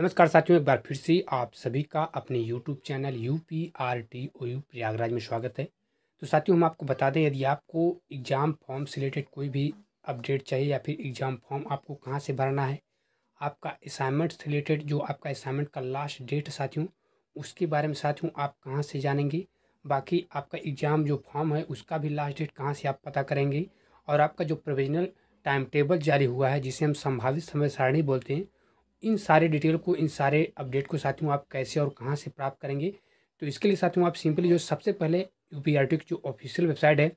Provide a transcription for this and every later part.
नमस्कार साथियों एक बार फिर से आप सभी का अपने YouTube channel U P R T O U Prayagraj में स्वागत है तो साथियों हम आपको बता दें यदि आपको एग्ज़ाम फॉर्म से रिलेटेड कोई भी अपडेट चाहिए या फिर एग्ज़ाम फॉर्म आपको कहाँ से भरना है आपका असाइनमेंट से रिलेटेड जो आपका असाइनमेंट का लास्ट डेट साथियों उसके बारे में साथियों आप कहाँ से जानेंगे बाकी आपका एग्ज़ाम जो फॉर्म है उसका भी लास्ट डेट कहाँ से आप पता करेंगे और आपका जो प्रोविजनल टाइम टेबल जारी हुआ है जिसे हम संभावित समय सारणी बोलते हैं इन सारे डिटेल को इन सारे अपडेट को साथियों आप कैसे और कहाँ से प्राप्त करेंगे तो इसके लिए साथियों आप सिंपली जो सबसे पहले यू पी आर टी की जो ऑफिशियल वेबसाइट है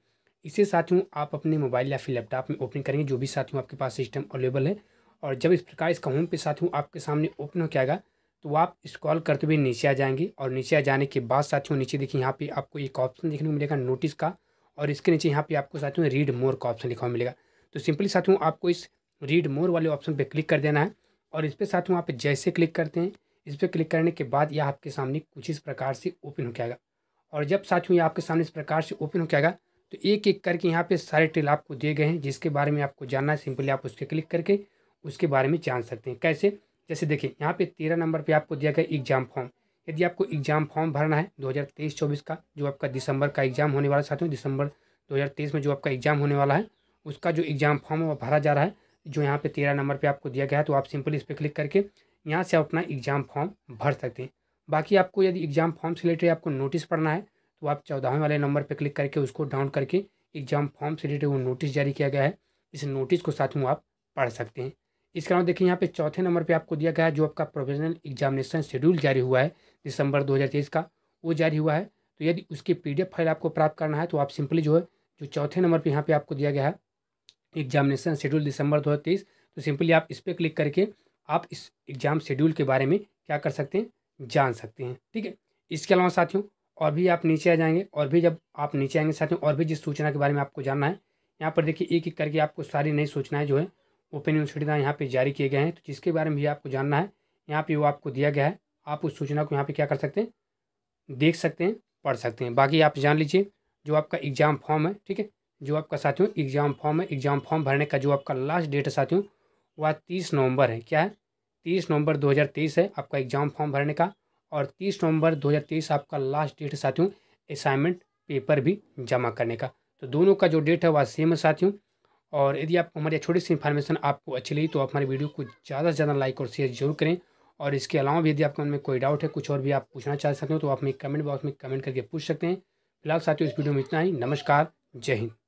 इसे साथियों आप अपने मोबाइल या फिर लैपटॉप में ओपन करेंगे जो भी साथियों आपके पास सिस्टम अवेलेबल है और जब इस प्रकार इसका होम पे साथियों आपके सामने ओपन हो क्या आएगा तो आप स्क्रॉल करते हुए नीचे आ जाएंगे और नीचे आ जाने के बाद साथियों नीचे देखिए यहाँ पे आपको एक ऑप्शन देखने को मिलेगा नोटिस का और इसके नीचे यहाँ पे आपको साथियों रीड मोर का ऑप्शन लिखा हुआ मिलेगा तो सिंपली साथियों आपको इस रीड मोर वाले ऑप्शन पर क्लिक कर देना है और इस पर साथ में आप जैसे क्लिक करते हैं इस पर क्लिक करने के बाद यह आपके सामने कुछ इस प्रकार से ओपन हो जाएगा और जब साथियों ये आपके सामने इस प्रकार से ओपन हो जाएगा तो एक एक करके यहाँ पे सारे टेल आपको दिए गए हैं जिसके बारे में आपको जानना है सिंपली आप उसके क्लिक करके उसके बारे में जान सकते हैं कैसे जैसे देखिए यहाँ पे तेरह नंबर पे आपको दिया गया एग्जाम फॉर्म यदि आपको एग्जाम फॉर्म भरना है 2023-24 का जो आपका दिसंबर का एग्जाम होने वाला साथियों दिसंबर दो में जो आपका एग्जाम होने वाला है उसका जो एग्जाम फॉर्म है वह भरा जा रहा है जो यहाँ पे तेरह नंबर पे आपको दिया गया है तो आप सिंपली इस पर क्लिक करके यहाँ से आप अपना एग्ज़ाम फॉर्म भर सकते हैं बाकी आपको यदि एग्ज़ाम फॉर्म से रिलेटेड आपको नोटिस पढ़ना है तो आप चौदहवें वाले नंबर पर क्लिक करके उसको डाउन करके एग्ज़ाम फॉर्म से रिलेटेड वो नोटिस जारी किया गया है इस नोटिस को साथ में आप पढ़ सकते हैं इसके अलावा देखिए यहाँ पे चौथे नंबर पे आपको दिया गया है जो आपका प्रोविजनल एग्जामिनेशन शेड्यूल जारी हुआ है दिसंबर 2023 का वो जारी हुआ है तो यदि उसकी पीडीएफ फाइल आपको प्राप्त करना है तो आप सिंपली जो है जो चौथे नंबर पर यहाँ पे आपको दिया गया है एग्जामिनेशन शेड्यूल दिसंबर दो हज़ार तेईस तो सिंपली आप इस पर क्लिक करके आप इस एग्ज़ाम शेड्यूल के बारे में क्या कर सकते हैं जान सकते हैं ठीक है इसके अलावा साथियों और भी आप नीचे आ जाएंगे और भी जब आप नीचे आएंगे साथियों और भी जिस सूचना के बारे में आपको जानना है यहाँ पर देखिए एक एक करके आपको सारी नई सूचनाएँ जो है ओपन यूनिवर्सिटी द्वारा यहाँ पर जारी किए गए हैं तो जिसके बारे में भी आपको जानना है यहाँ पर वो आपको दिया गया है आप उस सूचना को यहाँ पर क्या कर सकते हैं देख सकते हैं पढ़ सकते हैं बाकी आप जान लीजिए जो आपका एग्ज़ाम फॉर्म है ठीक है जो आपका साथियों एग्ज़ाम फॉर्म है एग्ज़ाम फॉर्म भरने का जो आपका लास्ट डेट है साथियों वह तीस नवंबर है क्या है तीस नवंबर तेईस है आपका एग्ज़ाम फॉर्म भरने का और तीस नवंबर तेईस आपका लास्ट डेट है साथियों असाइनमेंट पेपर भी जमा करने का तो दोनों का जो डेट है वह सेम है साथियों और यदि आपको हमारी छोटी सी इन्फॉर्मेशन आपको अच्छी लगी तो आप हमारी वीडियो को ज़्यादा से ज़्यादा लाइक और शेयर जरूर करें और इसके अलावा भी यदि आपका उनमें कोई डाउट है कुछ और भी आप पूछना चाह सकते हो तो आप हमें कमेंट बॉक्स में कमेंट करके पूछ सकते हैं फिलहाल साथियों इस वीडियो में इतना ही नमस्कार जय हिंद